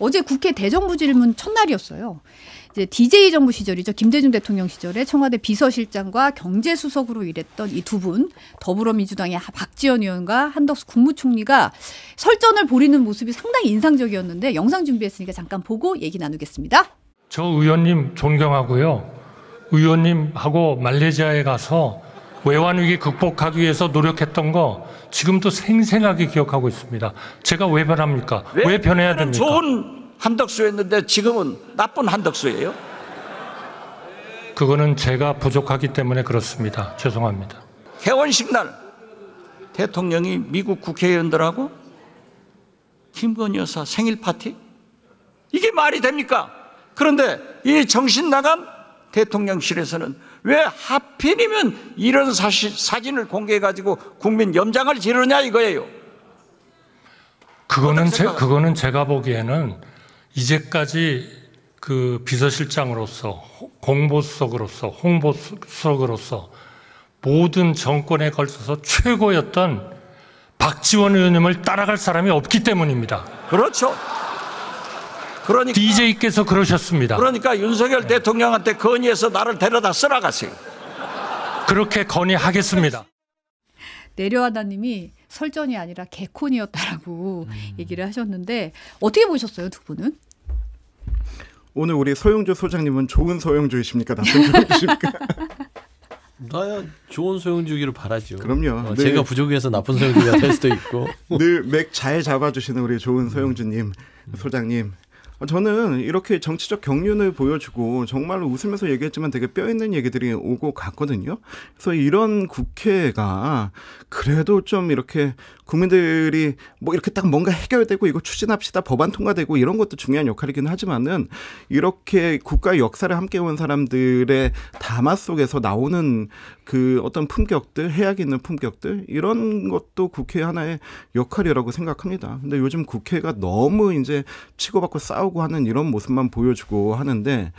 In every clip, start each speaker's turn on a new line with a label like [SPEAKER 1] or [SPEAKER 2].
[SPEAKER 1] 어제 국회 대정부 질문 첫날이었어요. 이제 DJ 정부 시절이죠. 김대중 대통령 시절에 청와대 비서실장과 경제수석으로 일했던 이 두 분, 더불어민주당의 박지원 의원과 한덕수 국무총리가 설전을 벌이는 모습이 상당히 인상적이었는데 영상 준비했으니까 잠깐 보고 얘기 나누겠습니다.
[SPEAKER 2] 저 의원님 존경하고요. 의원님하고 말레이시아에 가서 외환위기 극복하기 위해서 노력했던 거 지금도 생생하게 기억하고 있습니다. 제가 왜 변합니까? 왜, 왜 변해야 됩니까? 좋은 한덕수였는데 지금은 나쁜 한덕수예요? 그거는 제가 부족하기 때문에 그렇습니다. 죄송합니다. 개원식 날 대통령이 미국 국회의원들하고 김건희 여사 생일 파티? 이게 말이 됩니까? 그런데 이 정신 나간 대통령실에서는 왜 하필이면 이런 사시, 사진을 공개해가지고 국민 염장을 지르냐 이거예요. 그거는 제, 그거는 제가 보기에는 이제까지 그 비서실장으로서 공보수석으로서 홍보수석으로서 모든 정권에 걸쳐서 최고였던 박지원 의원님을 따라갈 사람이 없기 때문입니다. 그렇죠. 그러니까 DJ께서 그러셨습니다. 그러니까 윤석열 네. 대통령한테 건의해서 나를 데려다 쓰라 가세요. 그렇게 건의하겠습니다.
[SPEAKER 1] 내려하다님이 설전이 아니라 개콘이었다라고 음. 얘기를 하셨는데 어떻게 보셨어요 두
[SPEAKER 3] 분은? 오늘 우리 소영주 소장님은 좋은 소영주이십니까 나쁜 소영주입니까?
[SPEAKER 4] 나야 좋은 소영주기를 바라죠. 그럼요. 어, 네. 제가 부족해서 나쁜 소영주가 될 수도 있고.
[SPEAKER 3] 늘 맥 잘 잡아주시는 우리 좋은 소영주님, 음. 소장님 저는 이렇게 정치적 경륜을 보여주고 정말로 웃으면서 얘기했지만 되게 뼈 있는 얘기들이 오고 갔거든요. 그래서 이런 국회가 그래도 좀 이렇게 국민들이 뭐 이렇게 딱 뭔가 해결되고 이거 추진합시다 법안 통과되고 이런 것도 중요한 역할이긴 하지만은 이렇게 국가 역사를 함께 온 사람들의 담화 속에서 나오는 그 어떤 품격들, 해악 이 있는 품격들 이런 것도 국회 하나의 역할이라고 생각합니다. 근데 요즘 국회가 너무 이제 치고받고 싸우고 하는 이런 모습만 보여주고 하는데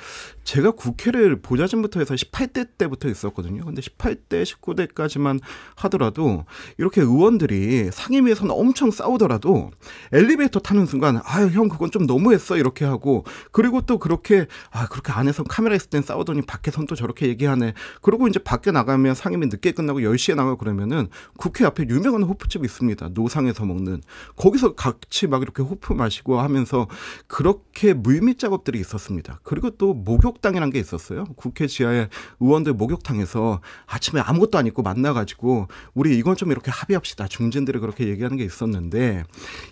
[SPEAKER 3] 제가 국회를 보좌진부터 해서 18대 때부터 있었거든요. 근데 18대, 19대까지만 하더라도 이렇게 의원들이 상임위에서는 엄청 싸우더라도 엘리베이터 타는 순간 아유 형 그건 좀 너무했어 이렇게 하고 그리고 또 그렇게 아 그렇게 안에서 카메라 있을 땐 싸우더니 밖에선 또 저렇게 얘기하네. 그리고 이제 밖에 나가면 왜냐면 상임위 늦게 끝나고 10시에 나가고 그러면은 국회 앞에 유명한 호프집이 있습니다. 노상에서 먹는. 거기서 같이 막 이렇게 호프 마시고 하면서 그렇게 물밑 작업들이 있었습니다. 그리고 또목욕탕이라는게 있었어요. 국회 지하에 의원들 목욕탕에서 아침에 아무것도 안 입고 만나가지고 우리 이건 좀 이렇게 합의합시다. 중진들이 그렇게 얘기하는 게 있었는데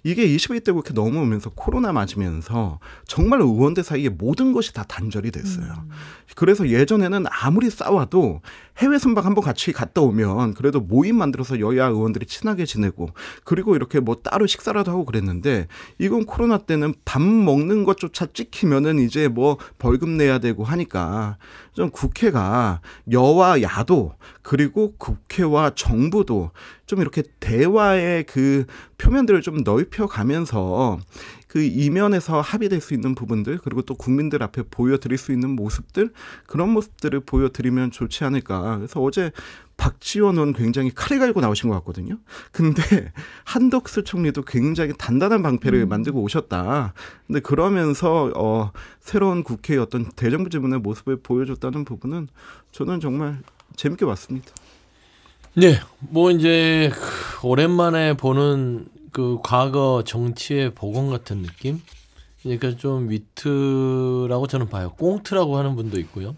[SPEAKER 3] 이게 21대 국회 넘어오면서 코로나 맞으면서 정말 의원들 사이에 모든 것이 다 단절이 됐어요. 음. 그래서 예전에는 아무리 싸워도 해외 선배 찜박 한번 같이 갔다 오면 그래도 모임 만들어서 여야 의원들이 친하게 지내고 그리고 이렇게 뭐 따로 식사라도 하고 그랬는데 이건 코로나 때는 밥 먹는 것조차 찍히면은 이제 뭐 벌금 내야 되고 하니까 좀 국회가 여와 야도 그리고 국회와 정부도 좀 이렇게 대화의 그 표면들을 좀 넓혀 가면서 그 이면에서 합의될 수 있는 부분들 그리고 또 국민들 앞에 보여드릴 수 있는 모습들 그런 모습들을 보여드리면 좋지 않을까. 그래서 어제 박지원은 굉장히 칼을 갈고 나오신 것 같거든요. 근데 한덕수 총리도 굉장히 단단한 방패를 음. 만들고 오셨다. 근데 그러면서 어 새로운 국회의 어떤 대정부 질문의 모습을 보여줬다는 부분은 저는 정말 재밌게 봤습니다.
[SPEAKER 4] 네, 뭐 이제 그 오랜만에 보는 그 과거 정치의 복원 같은 느낌? 그러니까 좀 위트라고 저는 봐요. 꽁트라고 하는 분도 있고요.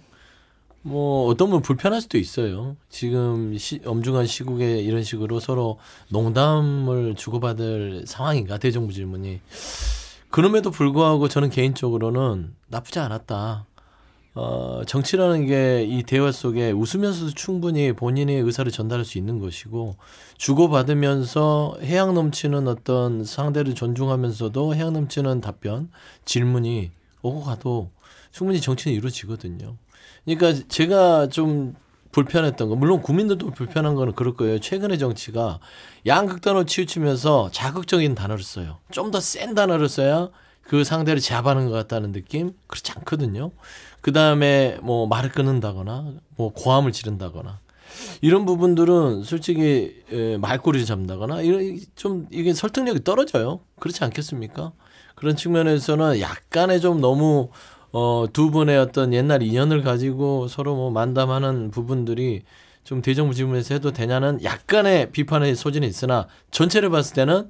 [SPEAKER 4] 뭐 어떤 분 불편할 수도 있어요. 지금 시, 엄중한 시국에 이런 식으로 서로 농담을 주고받을 상황인가 대정부 질문이. 그럼에도 불구하고 저는 개인적으로는 나쁘지 않았다. 어, 정치라는 게 이 대화 속에 웃으면서도 충분히 본인의 의사를 전달할 수 있는 것이고 주고받으면서 해양 넘치는 어떤 상대를 존중하면서도 해양 넘치는 답변, 질문이 오고 가도 충분히 정치는 이루어지거든요. 그러니까 제가 좀 불편했던 거 물론 국민들도 불편한 거는 그럴 거예요. 최근의 정치가 양극단으로 치우치면서 자극적인 단어를 써요. 좀 더 센 단어를 써야 그 상대를 제압하는 것 같다는 느낌 그렇지 않거든요. 그 다음에 뭐 말을 끊는다거나 뭐 고함을 지른다거나 이런 부분들은 솔직히 예, 말꼬리를 잡는다거나 이런 좀 이게 설득력이 떨어져요. 그렇지 않겠습니까? 그런 측면에서는 약간의 좀 너무 어, 두 분의 어떤 옛날 인연을 가지고 서로 뭐 만담하는 부분들이 좀 대정부 질문에서 해도 되냐는 약간의 비판의 소지는 있으나 전체를 봤을 때는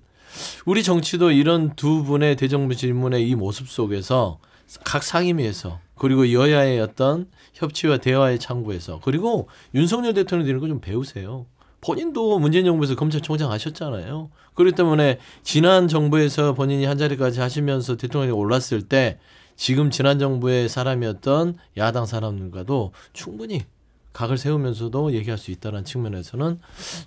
[SPEAKER 4] 우리 정치도 이런 두 분의 대정부 질문의 이 모습 속에서 각 상임위에서 그리고 여야의 어떤 협치와 대화의 창구에서 그리고 윤석열 대통령 되는 거 좀 배우세요. 본인도 문재인 정부에서 검찰총장 하셨잖아요. 그렇기 때문에 지난 정부에서 본인이 한 자리까지 하시면서 대통령에 올랐을 때 지금 지난 정부의 사람이었던 야당 사람들과도 충분히 각을 세우면서도 얘기할 수 있다는 측면에서는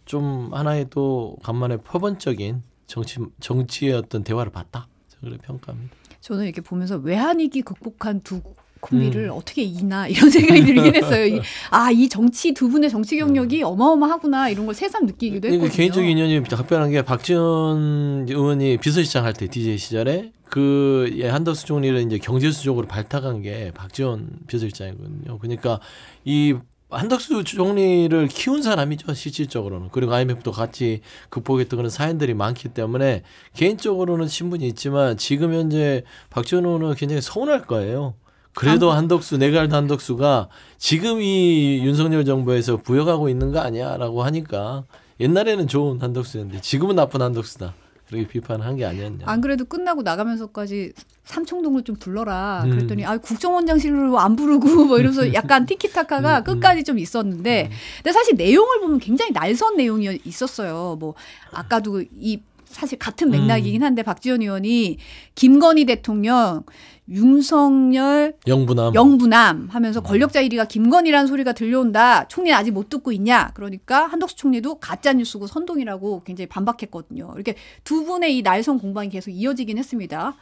[SPEAKER 4] 좀 하나의 또 간만에 표본적인 정치 정치의 어떤 대화를 봤다. 그래 평가합니다.
[SPEAKER 1] 저는 이렇게 보면서 외환위기 극복한 두 콤비를 음. 어떻게 이나 이런 생각이 들긴 했어요. 아이 아, 정치 두 분의 정치 경력이 음. 어마어마하구나 이런 걸 새삼 느끼기도 그러니까 했거든요. 개인적인
[SPEAKER 4] 인연이 특별한 게 박지원 의원이 비서실장 할 때 DJ 시절에 그 예, 한덕수 총리를 이제 경제수적으로 발탁한 게 박지원 비서실장이거든요. 그러니까 이 한덕수 총리를 키운 사람이죠 실질적으로는 그리고 IMF도 같이 극복했던 그런 사연들이 많기 때문에 개인적으로는 신분이 있지만 지금 현재 박준호는 굉장히 서운할 거예요. 그래도 아. 한덕수 내가 네 알던 한덕수가 지금 이 윤석열 정부에서 부여가고 있는 거 아니야라고 하니까 옛날에는 좋은 한덕수였는데 지금은 나쁜 한덕수다. 그렇게 비판한 게 아니었냐.
[SPEAKER 1] 안 그래도 끝나고 나가면서까지 삼청동으좀 불러라. 음. 그랬더니 아 국정원장실로 안 부르고 뭐 이러면서 약간 티키타카가 음, 음, 끝까지 좀 있었는데, 음. 근데 사실 내용을 보면 굉장히 날선 내용이 있었어요. 뭐 아까도 이 사실 같은 맥락이긴 음. 한데 박지원 의원이 김건희 대통령 윤석열 영부남 영부남 하면서 음. 권력자 1위가 김건희라는 소리가 들려온다. 총리는 아직 못 듣고 있냐? 그러니까 한덕수 총리도 가짜 뉴스고 선동이라고 굉장히 반박했거든요. 이렇게 두 분의 이 날선 공방이 계속 이어지긴 했습니다.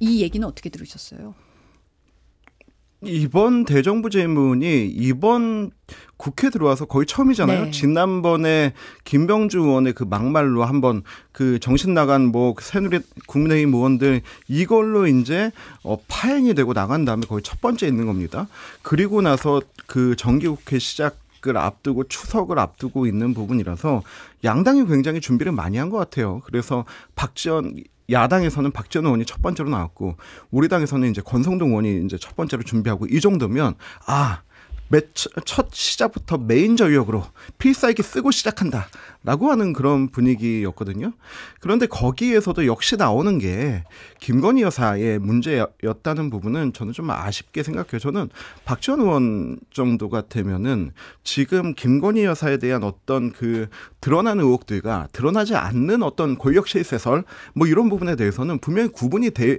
[SPEAKER 1] 이 얘기는 어떻게 들으셨어요?
[SPEAKER 3] 이번 대정부 질문이 이번 국회 들어와서 거의 처음이잖아요. 네. 지난번에 김병주 의원의 그 막말로 한번 그 정신 나간 뭐 새누리 국민의힘 의원들 이걸로 이제 어 파행이 되고 나간 다음에 거의 첫 번째 있는 겁니다. 그리고 나서 그 정기국회 시작 을 앞두고 추석을 앞두고 있는 부분이라서 양당이 굉장히 준비를 많이 한 것 같아요. 그래서 박지원 야당에서는 박지원 의원이 첫 번째로 나왔고 우리 당에서는 이제 권성동 의원이 이제 첫 번째로 준비하고 이 정도면 아첫 시작부터 메인 전력으로 필살기 쓰고 시작한다라고 하는 그런 분위기였거든요. 그런데 거기에서도 역시 나오는 게 김건희 여사의 문제였다는 부분은 저는 좀 아쉽게 생각해요. 저는 박지원 의원 정도가 되면은 지금 김건희 여사에 대한 어떤 그 드러나는 의혹들과 드러나지 않는 어떤 권력 실세설 뭐 이런 부분에 대해서는 분명히 구분이 돼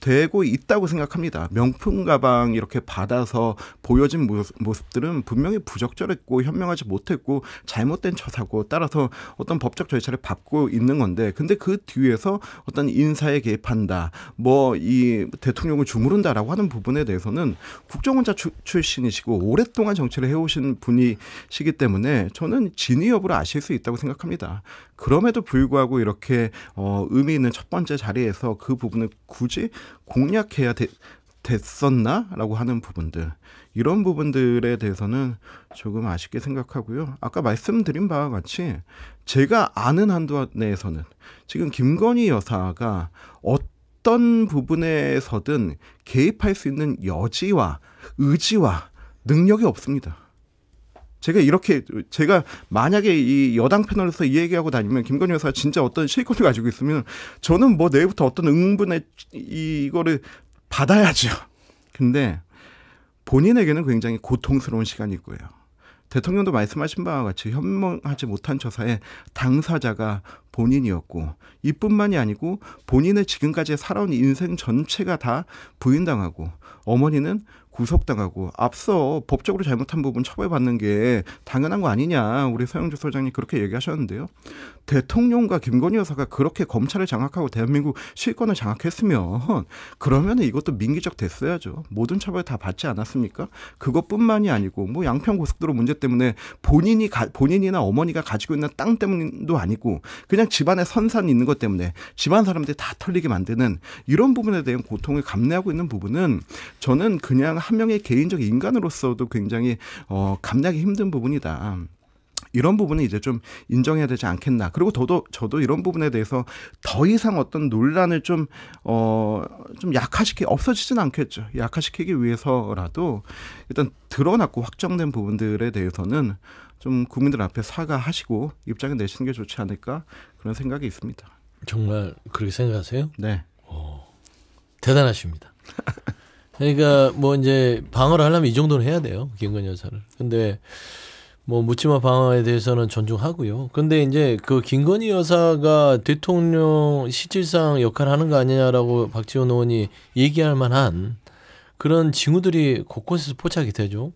[SPEAKER 3] 되고 있다고 생각합니다. 명품 가방 이렇게 받아서 보여진 모습, 들은 분명히 부적절했고 현명하지 못했고 잘못된 처사고 따라서 어떤 법적 절차를 받고 있는 건데 근데 그 뒤에서 어떤 인사에 개입한다 뭐 이 대통령을 주무른다라고 하는 부분에 대해서는 국정원자 주, 출신이시고 오랫동안 정치를 해오신 분이시기 때문에 저는 진위 여부를 아실 수 있다고 생각합니다. 그럼에도 불구하고 이렇게 어, 의미 있는 첫 번째 자리에서 그 부분을 굳이 공략해야 되, 됐었나라고 하는 부분들 이런 부분들에 대해서는 조금 아쉽게 생각하고요. 아까 말씀드린 바와 같이 제가 아는 한도 내에서는 지금 김건희 여사가 어떤 부분에서든 개입할 수 있는 여지와 의지와 능력이 없습니다. 제가 이렇게 제가 만약에 이 여당 패널에서 이 얘기하고 다니면 김건희 여사가 진짜 어떤 실권을 가지고 있으면 저는 뭐 내일부터 어떤 응분의 이거를 받아야죠. 근데 본인에게는 굉장히 고통스러운 시간일 거예요. 대통령도 말씀하신 바와 같이 현명하지 못한 처사의 당사자가 본인이었고 이뿐만이 아니고 본인의 지금까지 살아온 인생 전체가 다 부인당하고 어머니는 구속당하고 앞서 법적으로 잘못한 부분 처벌받는 게 당연한 거 아니냐 우리 서영주 소장님 그렇게 얘기하셨는데요. 대통령과 김건희 여사가 그렇게 검찰을 장악하고 대한민국 실권을 장악했으면 그러면 이것도 민기적 됐어야죠. 모든 처벌 다 받지 않았습니까? 그것뿐만이 아니고 뭐 양평 고속도로 문제 때문에 본인이 가, 본인이나 어머니가 가지고 있는 땅 때문도 아니고 그냥 집안에 선산 있는 것 때문에 집안 사람들이 다 털리게 만드는 이런 부분에 대한 고통을 감내하고 있는 부분은 저는 그냥 한 명의 개인적 인간으로서도 굉장히 어, 감당하기 힘든 부분이다. 이런 부분은 이제 좀 인정해야 되지 않겠나. 그리고 저도, 저도 이런 부분에 대해서 더 이상 어떤 논란을 좀, 어, 좀 약화시키, 없어지진 않겠죠. 약화시키기 위해서라도 일단 드러났고 확정된 부분들에 대해서는 좀 국민들 앞에 사과하시고 입장을 내시는 게 좋지 않을까 그런 생각이 있습니다.
[SPEAKER 4] 정말 그렇게 생각하세요? 네. 오, 어, 대단하십니다. 그러니까 뭐 이제 방어를 하려면 이 정도는 해야 돼요. 김건 희 여사를. 근데 뭐 묻지마 방어에 대해서는 존중하고요. 근데 이제 그 김건희 여사가 대통령 실질상 역할을 하는 거 아니냐라고 박지원 의원이 얘기할 만한 그런 징후들이 곳곳에서 포착이 되죠.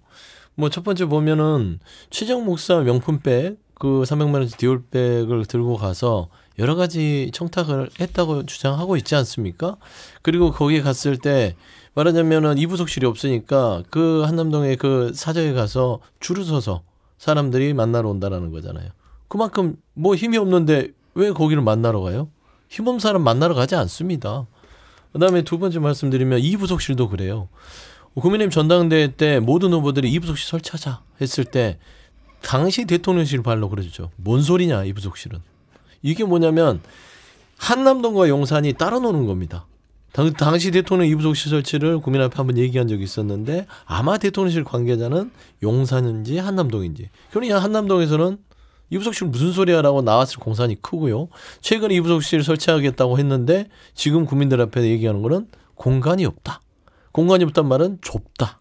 [SPEAKER 4] 뭐 첫 번째 보면은 최정 목사 명품백 그 300만 원짜리 디올백을 들고 가서 여러 가지 청탁을 했다고 주장하고 있지 않습니까? 그리고 거기에 갔을 때 말하자면은 이부속실이 없으니까 그 한남동의 그 사저에 가서 줄을 서서 사람들이 만나러 온다라는 거잖아요. 그만큼 뭐 힘이 없는데 왜 거기를 만나러 가요? 힘없는 사람 만나러 가지 않습니다. 그다음에 두 번째 말씀드리면 이부속실도 그래요. 국민의힘 전당대회 때 모든 후보들이 이부속실 설치하자 했을 때 당시 대통령실 발로 그러죠. 뭔 소리냐 이부속실은. 이게 뭐냐면 한남동과 용산이 따라 노는 겁니다. 당, 당시 대통령 이부속 실설치를 국민 앞에 한번 얘기한 적이 있었는데 아마 대통령실 관계자는 용산인지 한남동인지 그러니까 한남동에서는 이부속실 무슨 소리야라고 나왔을 공산이 크고요. 최근에 이부속실 설치하겠다고 했는데 지금 국민들 앞에 얘기하는 거는 공간이 없다. 공간이 없단 말은 좁다.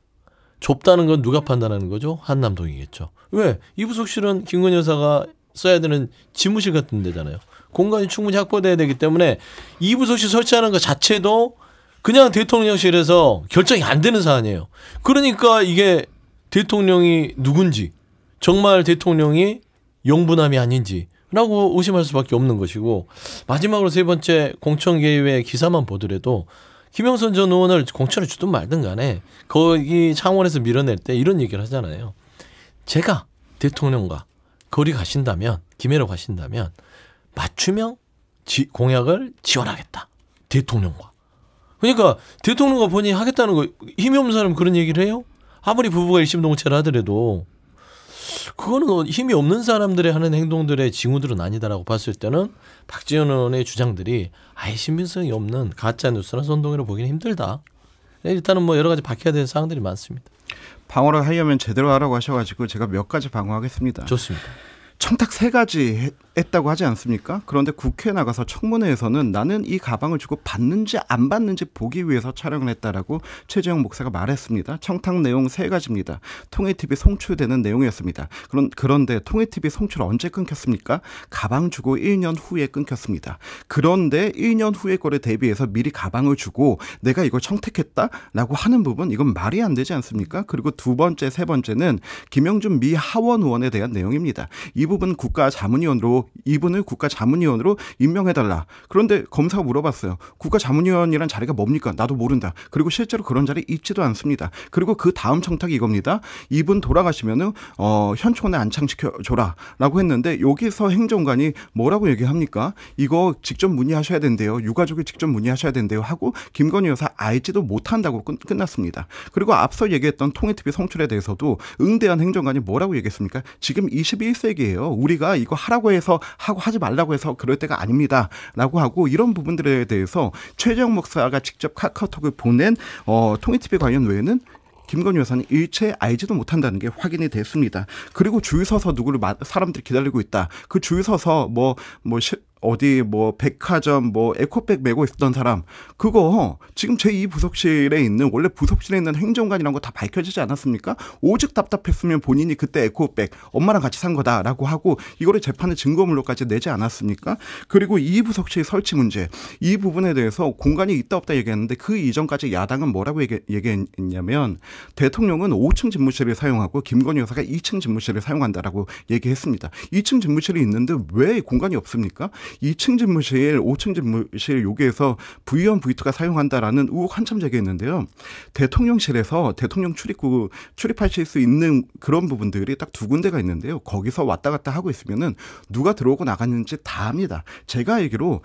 [SPEAKER 4] 좁다는 건 누가 판단하는 거죠? 한남동이겠죠. 왜? 이부속실은 김건 여사가 써야 되는 집무실 같은 데잖아요. 공간이 충분히 확보돼야 되기 때문에 이 부속실 설치하는 것 자체도 그냥 대통령실에서 결정이 안 되는 사안이에요. 그러니까 이게 대통령이 누군지 정말 대통령이 영분함이 아닌지라고 의심할 수밖에 없는 것이고 마지막으로 세 번째 공천개입의 기사만 보더라도 김영선 전 의원을 공천을 주든 말든 간에 거기 창원에서 밀어낼 때 이런 얘기를 하잖아요. 제가 대통령과 거리 가신다면 김해로 가신다면 맞춤형 지, 공약을 지원하겠다. 대통령과. 그러니까 대통령과 본인이 하겠다는 거 힘이 없는 사람 그런 얘기를 해요? 아무리 부부가 일심동체라 하더라도 그거는 어, 힘이 없는 사람들의 하는 행동들의 징후들은 아니다라고 봤을 때는 박지원 의원의 주장들이 아예 신빙성이 없는 가짜 뉴스나 선동이라 보기는 힘들다.
[SPEAKER 3] 네, 일단은 뭐 여러 가지 밝혀야 될 사항들이 많습니다. 방어를 하려면 제대로 하라고 하셔가지고 제가 몇 가지 방어하겠습니다. 좋습니다. 청탁 세 가지 했다고 하지 않습니까? 그런데 국회 나가서 청문회에서는 나는 이 가방을 주고 받는지 안 받는지 보기 위해서 촬영을 했다라고 최재형 목사가 말했습니다. 청탁 내용 세 가지입니다. 통해 TV 송출되는 내용이었습니다. 그런 그런데 통해 TV 송출 언제 끊겼습니까? 가방 주고 1년 후에 끊겼습니다. 그런데 1년 후에 거를 대비해서 미리 가방을 주고 내가 이걸 청택했다라고 하는 부분 이건 말이 안 되지 않습니까? 그리고 두 번째 세 번째는 김영준 미 하원 의원에 대한 내용입니다. 이 부분 국가 자문위원으로 이분을 국가 자문위원으로 임명해달라. 그런데 검사가 물어봤어요. 국가 자문위원이란 자리가 뭡니까? 나도 모른다. 그리고 실제로 그런 자리 있지도 않습니다. 그리고 그 다음 청탁이 이겁니다. 이분 돌아가시면 어, 현충원에 안창시켜 줘라라고 했는데 여기서 행정관이 뭐라고 얘기합니까? 이거 직접 문의하셔야 된대요. 유가족이 직접 문의하셔야 된대요. 하고 김건희 여사 알지도 못한다고 끝, 끝났습니다. 그리고 앞서 얘기했던 통일특 v 성출에 대해서도 응대한 행정관이 뭐라고 얘기했습니까? 지금 21세기예요. 우리가 이거 하라고 해서 해서 하고 하지 말라고 해서 그럴 때가 아닙니다라고 하고 이런 부분들에 대해서 최재 목사가 직접 카카오톡을 보낸 어, 통일TV 관련 외에는 김건희 여사는 일체 알지도 못한다는 게 확인이 됐습니다. 그리고 줄 서서 누구를 사람들이 기다리고 있다. 그 줄 서서 뭐뭐 뭐, 뭐 어디 뭐 백화점 뭐 에코백 메고 있었던 사람 그거 어, 지금 제2부속실에 있는 원래 부속실에 있는 행정관이란 거 다 밝혀지지 않았습니까? 오직 답답했으면 본인이 그때 에코백 엄마랑 같이 산 거다라고 하고 이거를 재판의 증거물로까지 내지 않았습니까? 그리고 2부속실 설치 문제 이 부분에 대해서 공간이 있다 없다 얘기했는데 그 이전까지 야당은 뭐라고 얘기, 했냐면 대통령은 5층 집무실을 사용하고 김건희 여사가 2층 집무실을 사용한다라고 얘기했습니다. 2층 집무실이 있는데 왜 공간이 없습니까? 2층 집무실, 5층 집무실 요기에서 V1, V2가 사용한다라는 우혹 한참 제기했는데요. 대통령실에서 대통령 출입구 출입하실 수 있는 그런 부분들이 딱 두 군데가 있는데요. 거기서 왔다 갔다 하고 있으면은 누가 들어오고 나갔는지 다 압니다. 제가 알기로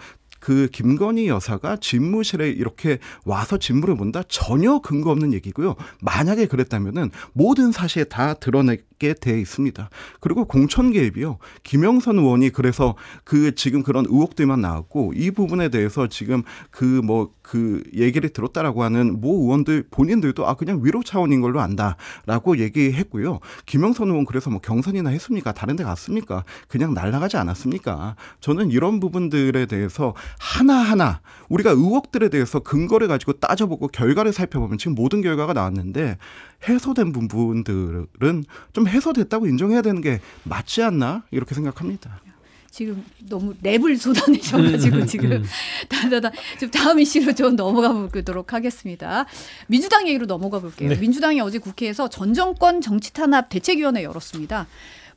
[SPEAKER 3] 그 김건희 여사가 집무실에 이렇게 와서 직무를 본다 전혀 근거 없는 얘기고요. 만약에 그랬다면은 모든 사실 다 드러내게 돼 있습니다. 그리고 공천 개입이요. 김영선 의원이 그래서 그 지금 그런 의혹들만 나왔고 이 부분에 대해서 지금 그뭐 그 얘기를 들었다라고 하는 모 의원들 본인들도 아 그냥 위로 차원인 걸로 안다라고 얘기했고요. 김영선 의원 그래서 뭐 경선이나 했습니까? 다른 데 갔습니까? 그냥 날아가지 않았습니까? 저는 이런 부분들에 대해서 하나하나 우리가 의혹들에 대해서 근거를 가지고 따져보고 결과를 살펴보면 지금 모든 결과가 나왔는데 해소된 부분들은 좀 해소됐다고 인정해야 되는 게 맞지 않나 이렇게 생각합니다.
[SPEAKER 1] 지금 너무 랩을 쏟아내셔가지고 음. 지금 음. 다다다 지금 다음 이슈로 좀 넘어가 보도록 하겠습니다. 민주당 얘기로 넘어가 볼게요. 네. 민주당이 어제 국회에서 전 정권 정치 탄압 대책위원회 열었습니다.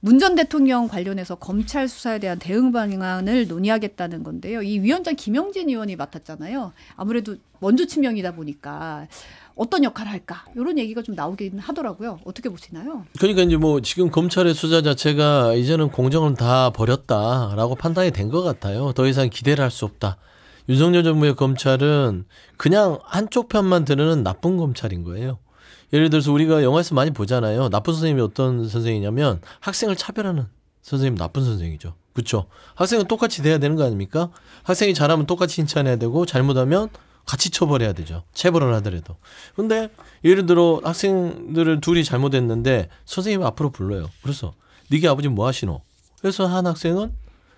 [SPEAKER 1] 문전 대통령 관련해서 검찰 수사에 대한 대응 방안을 논의하겠다는 건데요. 이 위원장 김영진 의원이 맡았잖아요. 아무래도 원조 친명이다 보니까 어떤 역할을 할까 이런 얘기가 좀 나오긴 하더라고요. 어떻게 보시나요?
[SPEAKER 4] 그러니까 이제 뭐 지금 검찰의 수사 자체가 이제는 공정을 다 버렸다라고 판단이 된 것 같아요. 더 이상 기대를 할 수 없다. 윤석열 정부의 검찰은 그냥 한쪽 편만 드는 나쁜 검찰인 거예요. 예를 들어서 우리가 영화에서 많이 보잖아요. 나쁜 선생님이 어떤 선생이냐면 학생을 차별하는 선생님 나쁜 선생이죠. 그렇죠. 학생은 똑같이 돼야 되는 거 아닙니까? 학생이 잘하면 똑같이 칭찬해야 되고 잘못하면 같이 처벌해야 되죠. 체벌을 하더라도. 근데 예를 들어 학생들을 둘이 잘못했는데 선생님 앞으로 불러요. 그래서 네게 아버지 뭐 하시노? 그래서 한 학생은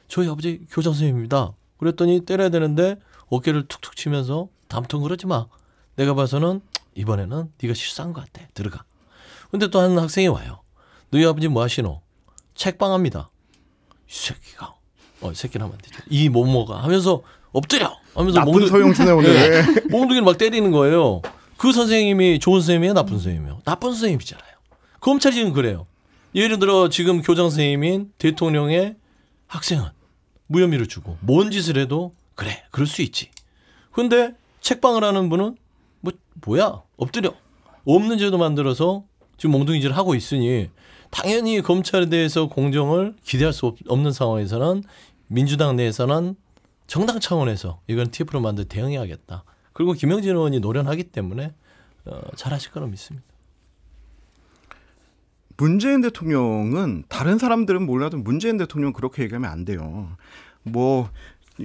[SPEAKER 4] 저희 아버지 교장 선생님입니다. 그랬더니 때려야 되는데 어깨를 툭툭 치면서 담통 그러지 마. 내가 봐서는 이번에는 네가 실수한 것 같아. 들어가. 근데 또 한 학생이 와요. 너희 아버지 뭐 하시노? 책방합니다. 이 새끼가. 어, 새끼는 하면 안 되죠. 이 몸모가 하면서 엎드려 하면서 나쁜 몽용수네 오늘. 네. 몽둥이를 막 때리는 거예요. 그 선생님이 좋은 선생님이에요, 나쁜 선생님이요? 나쁜 선생님이잖아요. 검찰이 지금 그래요. 예를 들어 지금 교장 선생님인 대통령의 학생은 무혐의를 주고 뭔 짓을 해도 그래, 그럴 수 있지. 근데 책방을 하는 분은 뭐 뭐야 엎드려 없는 제도 만들어서 지금 몽둥이질을 하고 있으니 당연히 검찰에 대해서 공정을 기대할 수 없는 상황에서는 민주당 내에서는 정당 차원에서 이건 TF로 만들 대응해야겠다. 그리고 김영진 의원이 노련하기 때문에 어, 잘하실 거라 믿습니다.
[SPEAKER 3] 문재인 대통령은 다른 사람들은 몰라도 문재인 대통령 그렇게 얘기하면 안 돼요. 뭐뭐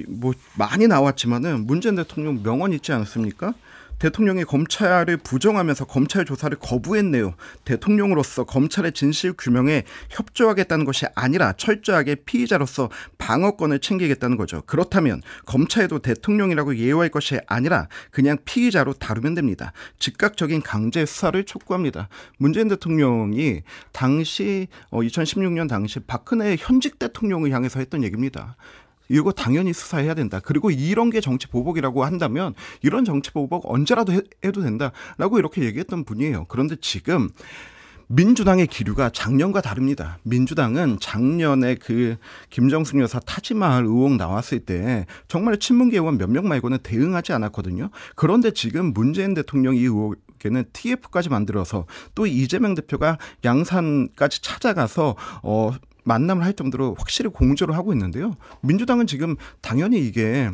[SPEAKER 3] 뭐 많이 나왔지만은 문재인 대통령 명언 있지 않습니까? 대통령이 검찰을 부정하면서 검찰 조사를 거부했네요. 대통령으로서 검찰의 진실 규명에 협조하겠다는 것이 아니라 철저하게 피의자로서 방어권을 챙기겠다는 거죠. 그렇다면 검찰도 에 대통령이라고 예우할 것이 아니라 그냥 피의자로 다루면 됩니다. 즉각적인 강제 수사를 촉구합니다. 문재인 대통령이 당시 2016년 어, 당시 박근혜 현직 대통령을 향해서 했던 얘기입니다. 이거 당연히 수사해야 된다. 그리고 이런 게 정치 보복이라고 한다면 이런 정치 보복 언제라도 해, 해도 된다라고 이렇게 얘기했던 분이에요. 그런데 지금 민주당의 기류가 작년과 다릅니다. 민주당은 작년에 그 김정숙 여사 타지마을 의혹 나왔을 때 정말 친문계 의원 몇 명 말고는 대응하지 않았거든요. 그런데 지금 문재인 대통령이 의혹 에는 TF까지 만들어서 또 이재명 대표가 양산까지 찾아가서 어 만남을 할 정도로 확실히 공조를 하고 있는데요. 민주당은 지금 당연히 이게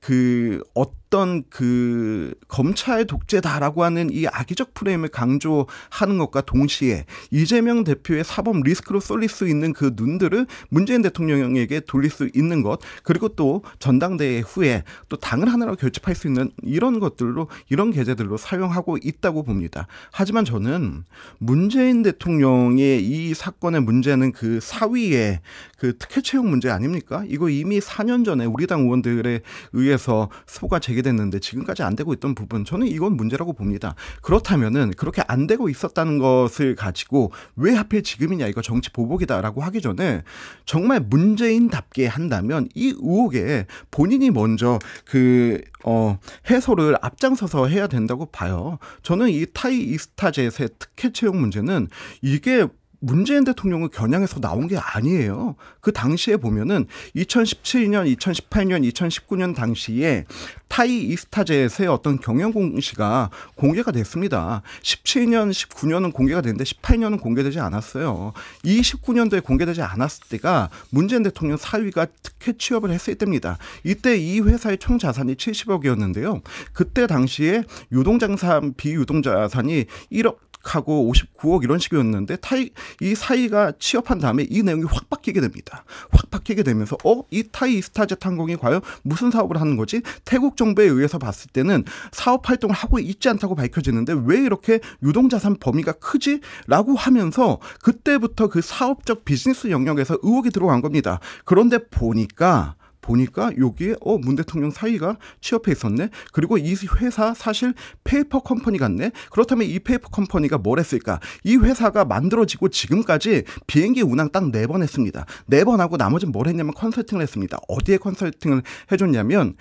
[SPEAKER 3] 그 어떤 어떤 그 검찰 독재다라고 하는 이 악의적 프레임을 강조하는 것과 동시에 이재명 대표의 사법 리스크로 쏠릴 수 있는 그 눈들을 문재인 대통령에게 돌릴 수 있는 것 그리고 또 전당대회 후에 또 당을 하나로 결집할 수 있는 이런 것들로 이런 계제들로 사용하고 있다고 봅니다. 하지만 저는 문재인 대통령의 이 사건의 문제는 그 사위의 그 특혜 채용 문제 아닙니까? 이거 이미 4년 전에 우리 당 의원들에 의해서 소가 제기 됐는데 지금까지 안 되고 있던 부분 저는 이건 문제라고 봅니다. 그렇다면은 그렇게 안 되고 있었다는 것을 가지고 왜 하필 지금이냐 이거 정치 보복이다라고 하기 전에 정말 문재인답게 한다면 이 의혹에 본인이 먼저 그 어, 해소를 앞장서서 해야 된다고 봐요. 저는 이 타이 이스타젯의 특혜 채용 문제는 이게 문재인 대통령을 겨냥해서 나온 게 아니에요. 그 당시에 보면은 2017년, 2018년, 2019년 당시에 타이 이스타제에서의 어떤 경영 공시가 공개가 됐습니다. 17년, 19년은 공개가 됐는데 18년은 공개되지 않았어요. 29년도에 공개되지 않았을 때가 문재인 대통령 사위가 특혜 취업을 했을 때입니다. 이때 이 회사의 총 자산이 70억이었는데요. 그때 당시에 유동장산 비유동자산이 1억 하고 59억 이런 식이었는데 타이 이 사이가 취업한 다음에 이 내용이 확 바뀌게 됩니다. 확 바뀌게 되면서 어 이 타이 이스타젯 항공이 과연 무슨 사업을 하는 거지? 태국 정부에 의해서 봤을 때는 사업 활동을 하고 있지 않다고 밝혀지는데 왜 이렇게 유동자산 범위가 크지?라고 하면서 그때부터 그 사업적 비즈니스 영역에서 의혹이 들어간 겁니다. 그런데 보니까 보니까 여기에 어문 대통령 사위가 취업해 있었네. 그리고 이 회사 사실 페이퍼 컴퍼니 같네. 그렇다면 이 페이퍼 컴퍼니가 뭘 했을까? 이 회사가 만들어지고 지금까지 비행기 운항 딱 네 번 했습니다. 네 번 하고 나머지는 뭘 했냐면 컨설팅을 했습니다. 어디에 컨설팅을 해줬냐면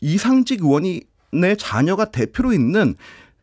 [SPEAKER 3] 이상직 의원이 내 자녀가 대표로 있는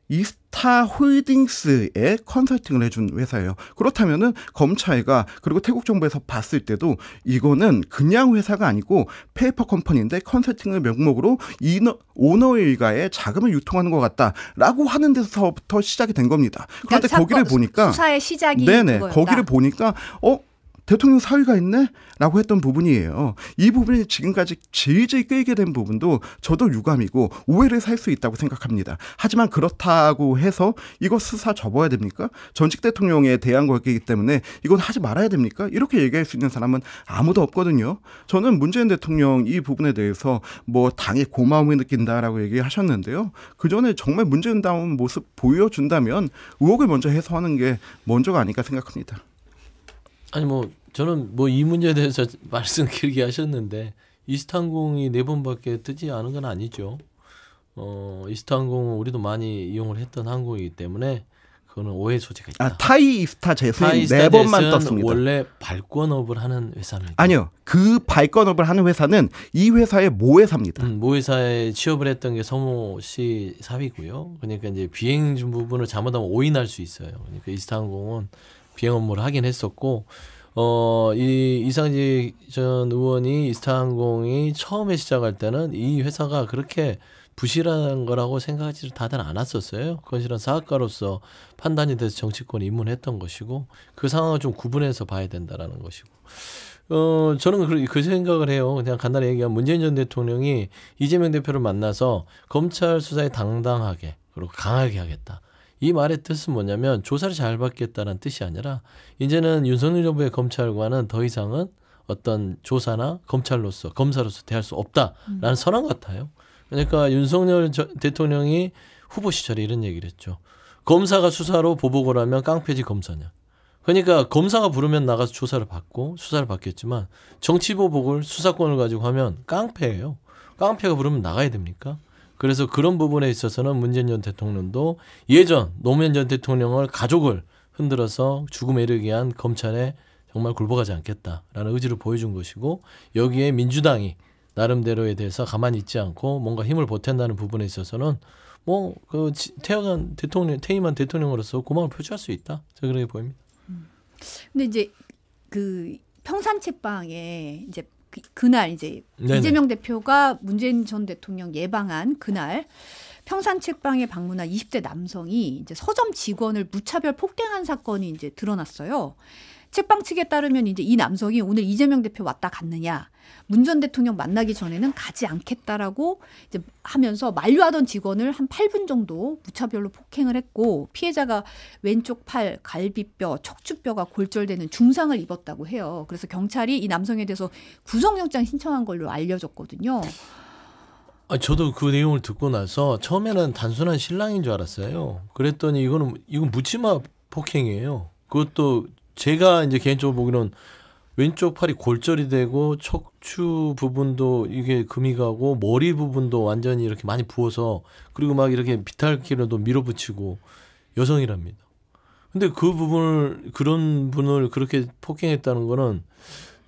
[SPEAKER 3] 이타 홀딩스에 컨설팅을 해준 회사예요. 그렇다면은 검찰과 그리고 태국 정부에서 봤을 때도 이거는 그냥 회사가 아니고 페이퍼 컴퍼니인데 컨설팅을 명목으로 이너, 오너 일가에 자금을 유통하는 것 같다라고 하는 데서부터 시작이 된 겁니다. 그런데 그러니까 거기를 어, 보니까 수사의 시작이 네네 거기를 보니까 어 대통령 사위가 있네? 라고 했던 부분이에요. 이 부분이 지금까지 질질 끌게 된 부분도 저도 유감이고 오해를 살 수 있다고 생각합니다. 하지만 그렇다고 해서 이거 수사 접어야 됩니까? 전직 대통령에 대한 거기 때문에 이건 하지 말아야 됩니까? 이렇게 얘기할 수 있는 사람은 아무도 없거든요. 저는 문재인 대통령 이 부분에 대해서 뭐당의 고마움을 느낀다라고 얘기하셨는데요. 그 전에 정말 문재인다운 모습 보여준다면 의혹을 먼저 해소하는 게 먼저가 아닐까 생각합니다.
[SPEAKER 4] 아니 뭐 저는 뭐 이 문제에 대해서 말씀 길게 하셨는데 이스탄공이 네 번밖에 뜨지 않은 건 아니죠. 어 이스탄공은 우리도 많이 이용을 했던 항공이기 때문에 그거는 오해 소지가
[SPEAKER 3] 있다. 아 타이 이스타 제스는 네 번만 떴습니다. 원래
[SPEAKER 4] 발권업을 하는 회사입니다.
[SPEAKER 3] 아니요, 그 발권업을 하는 회사는 이 회사의 모 회사입니다. 음,
[SPEAKER 4] 모 회사에 취업을 했던 게 서모 씨 사위고요. 그러니까 이제 비행 중 부분을 잘못하면 오인할 수 있어요. 그러니까 이스타공은 비행 업무를 하긴 했었고 어, 이이상지전 의원이 이스타항공이 처음에 시작할 때는 이 회사가 그렇게 부실한 거라고 생각하지 다들 않았었어요. 건실한 사학가로서 판단이 돼서 정치권에 입문했던 것이고 그 상황을 좀 구분해서 봐야 된다라는 것이고. 어, 저는 그, 그 생각을 해요. 그냥 간단히 얘기하면 문재인 전 대통령이 이재명 대표를 만나서 검찰 수사에 당당하게 그리고 강하게 하겠다. 이 말의 뜻은 뭐냐면 조사를 잘 받겠다는 뜻이 아니라 이제는 윤석열 정부의 검찰과는 더 이상은 어떤 조사나 검찰로서 검사로서 대할 수 없다라는 음. 선언 같아요. 그러니까 윤석열 저, 대통령이 후보 시절에 이런 얘기를 했죠. 검사가 수사로 보복을 하면 깡패지 검사냐. 그러니까 검사가 부르면 나가서 조사를 받고 수사를 받겠지만 정치 보복을 수사권을 가지고 하면 깡패예요. 깡패가 부르면 나가야 됩니까? 그래서 그런 부분에 있어서는 문재인 전 대통령도 예전 노무현 전 대통령을 가족을 흔들어서 죽음에 이르게 한 검찰에 정말 굴복하지 않겠다라는 의지를 보여준 것이고 여기에 민주당이 나름대로에 대해서 가만히 있지 않고 뭔가 힘을 보탠다는 부분에 있어서는 뭐 그 태어난 대통령 퇴임한 대통령으로서 고마움을 표출할 수 있다 저 그렇게 보입니다.
[SPEAKER 1] 음. 근데 이제 그 평산책방에 이제 그, 날 이제 네네. 이재명 대표가 문재인 전 대통령 예방한 그날 평산 책방에 방문한 20대 남성이 이제 서점 직원을 무차별 폭행한 사건이 이제 드러났어요. 책방 측에 따르면 이제 이 남성이 오늘 이재명 대표 왔다 갔느냐 문 전 대통령 만나기 전에는 가지 않겠다라고 이제 하면서 만류하던 직원을 한 8분 정도 무차별로 폭행을 했고 피해자가 왼쪽 팔, 갈비뼈, 척추뼈가 골절되는 중상을 입었다고 해요. 그래서 경찰이 이 남성에 대해서 구속영장 신청한 걸로 알려졌거든요.
[SPEAKER 4] 아, 저도 그 내용을 듣고 나서 처음에는 단순한 신랑인 줄 알았어요. 그랬더니 이거는 이건 묻지마 폭행이에요. 그것도 제가 이제 개인적으로 보기로는 왼쪽 팔이 골절이 되고 척추 부분도 이게 금이 가고 머리 부분도 완전히 이렇게 많이 부어서 그리고 막 이렇게 비탈길로도 밀어붙이고 여성이랍니다. 근데 그 부분을 그런 분을 그렇게 폭행했다는 거는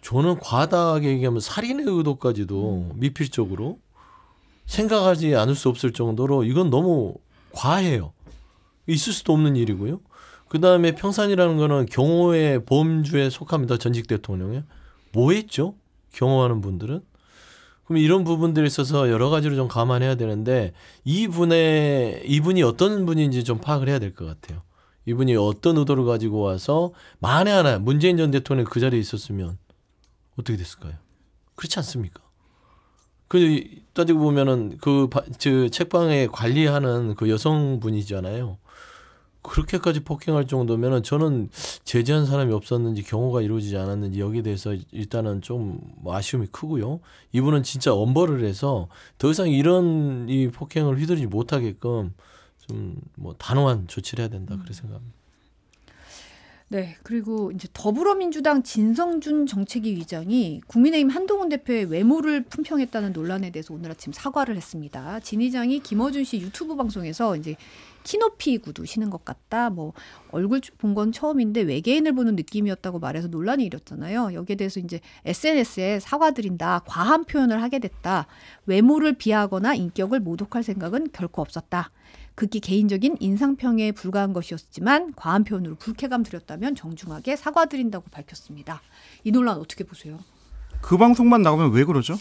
[SPEAKER 4] 저는 과다하게 얘기하면 살인의 의도까지도 음. 미필적으로 생각하지 않을 수 없을 정도로 이건 너무 과해요. 있을 수도 없는 일이고요. 그 다음에 평산이라는 거는 경호의 보험주에 속합니다. 전직 대통령에. 뭐 했죠? 경호하는 분들은? 그럼 이런 부분들에 있어서 여러 가지로 좀 감안해야 되는데 이분의 이분이 어떤 분인지 좀 파악을 해야 될 것 같아요. 이분이 어떤 의도를 가지고 와서 만에 하나 문재인 전 대통령이 그 자리에 있었으면 어떻게 됐을까요? 그렇지 않습니까? 그 따지고 보면은 그책 방에 관리하는 그 여성분이잖아요. 그렇게까지 폭행할 정도면 저는 제재한 사람이 없었는지 경호가 이루어지지 않았는지 여기에 대해서 일단은 좀 뭐 아쉬움이 크고요. 이분은 진짜 엄벌을 해서 더 이상 이런 이 폭행을 휘두르지 못하게끔 좀 뭐 단호한 조치를 해야 된다 음. 그렇게 생각합니다.
[SPEAKER 1] 네, 그리고 이제 더불어민주당 진성준 정책위 위장이 국민의힘 한동훈 대표의 외모를 품평했다는 논란에 대해서 오늘 아침 사과를 했습니다. 진 위장이 김어준 씨 유튜브 방송에서 이제 키높이 구두 신은 것 같다. 뭐 얼굴 본 건 처음인데 외계인을 보는 느낌이었다고 말해서 논란이 일었잖아요. 여기에 대해서 이제 SNS에 사과드린다. 과한 표현을 하게 됐다. 외모를 비하거나 인격을 모독할 생각은 결코 없었다. 극히 개인적인 인상평에 불과한 것이었지만 과한 표현으로 불쾌감 드렸다면 정중하게 사과드린다고 밝혔습니다. 이 논란 어떻게 보세요?
[SPEAKER 3] 그 방송만 나오면 왜 그러죠?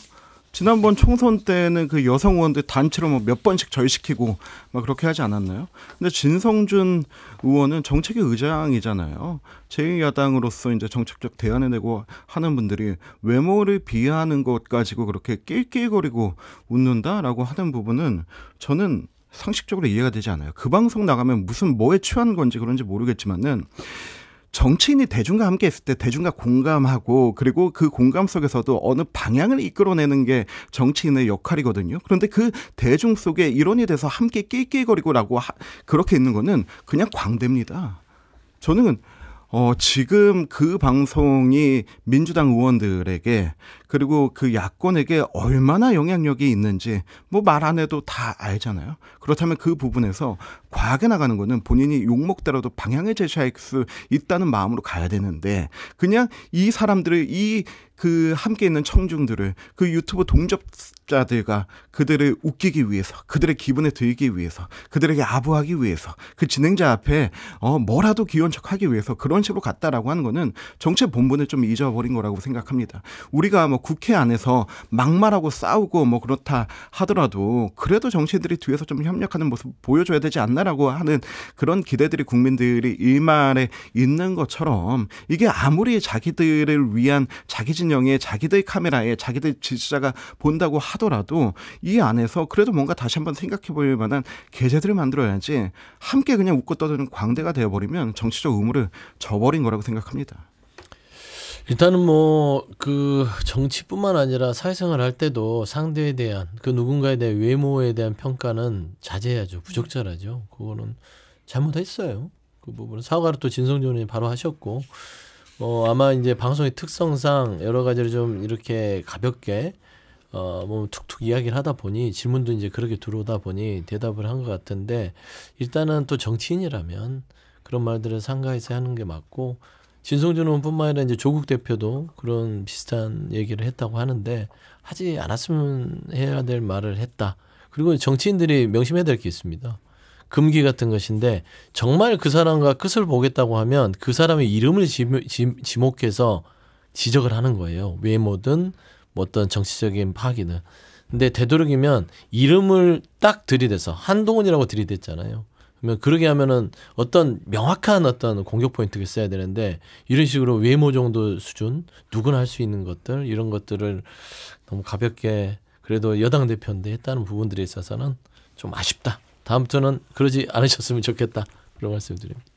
[SPEAKER 3] 지난번 네. 총선 때는 그 여성 의원들 단체로 뭐몇 번씩 절시키고 막 그렇게 하지 않았나요? 근데 진성준 의원은 정책의 의장이잖아요. 제2야당으로서 이제 정책적 대안을 내고 하는 분들이 외모를 비하하는 것 가지고 그렇게 낄낄거리고 웃는다라고 하는 부분은 저는 상식적으로 이해가 되지 않아요. 그 방송 나가면 무슨 뭐에 취한 건지 그런지 모르겠지만은 정치인이 대중과 함께 있을 때 대중과 공감하고 그리고 그 공감 속에서도 어느 방향을 이끌어내는 게 정치인의 역할이거든요. 그런데 그 대중 속에 일원이 돼서 함께 낄낄거리고라고 그렇게 있는 거는 그냥 광대입니다. 저는 어, 지금 그 방송이 민주당 의원들에게 그리고 그 야권에게 얼마나 영향력이 있는지 뭐 말 안 해도 다 알잖아요. 그렇다면 그 부분에서 과하게 나가는 거는 본인이 욕먹더라도 방향을 제시할 수 있다는 마음으로 가야 되는데 그냥 이 사람들을 이 그 함께 있는 청중들을 그 유튜브 동접자들과 그들을 웃기기 위해서 그들의 기분에 들기 위해서 그들에게 아부하기 위해서 그 진행자 앞에 어 뭐라도 귀여운 척하기 위해서 그런 식으로 갔다라고 하는 거는 정체 본분을 좀 잊어버린 거라고 생각합니다. 우리가 뭐뭐 국회 안에서 막말하고 싸우고 뭐 그렇다 하더라도 그래도 정치인들이 뒤에서 좀 협력하는 모습 보여줘야 되지 않나라고 하는 그런 기대들이 국민들이 일말에 있는 것처럼 이게 아무리 자기들을 위한 자기 진영의 자기들 카메라에 자기들 지지자가 본다고 하더라도 이 안에서 그래도 뭔가 다시 한번 생각해 볼 만한 계제들을 만들어야지 함께 그냥 웃고 떠드는 광대가 되어버리면 정치적 의무를 저버린 거라고 생각합니다. 일단은 뭐그 정치뿐만 아니라 사회생활 할 때도 상대에
[SPEAKER 4] 대한 그 누군가에 대한 외모에 대한 평가는 자제해야죠. 부적절하죠. 그거는 잘못했어요. 그 부분은 사과를 또 진성준 의원이 바로 하셨고 어 아마 이제 방송의 특성상 여러 가지를 좀 이렇게 가볍게 어뭐 툭툭 이야기를 하다 보니 질문도 이제 그렇게 들어오다 보니 대답을 한 것 같은데 일단은 또 정치인이라면 그런 말들을 상가에서 하는 게 맞고 진성준 의원뿐만 아니라 이제 조국 대표도 그런 비슷한 얘기를 했다고 하는데 하지 않았으면 해야 될 말을 했다. 그리고 정치인들이 명심해야 될 게 있습니다. 금기 같은 것인데 정말 그 사람과 끝을 보겠다고 하면 그 사람의 이름을 지목해서 지적을 하는 거예요. 외모든 어떤 정치적인 파기는 근데 되도록이면 이름을 딱 들이대서 한동훈이라고 들이댔잖아요. 그러면 그러게 하면은 어떤 명확한 어떤 공격 포인트가있어야 되는데 이런 식으로 외모 정도 수준 누구나 할 수 있는 것들 이런 것들을 너무 가볍게 그래도 여당 대표인데 했다는 부분들에 있어서는 좀 아쉽다. 다음부터는 그러지 않으셨으면 좋겠다. 그런 말씀드립니다.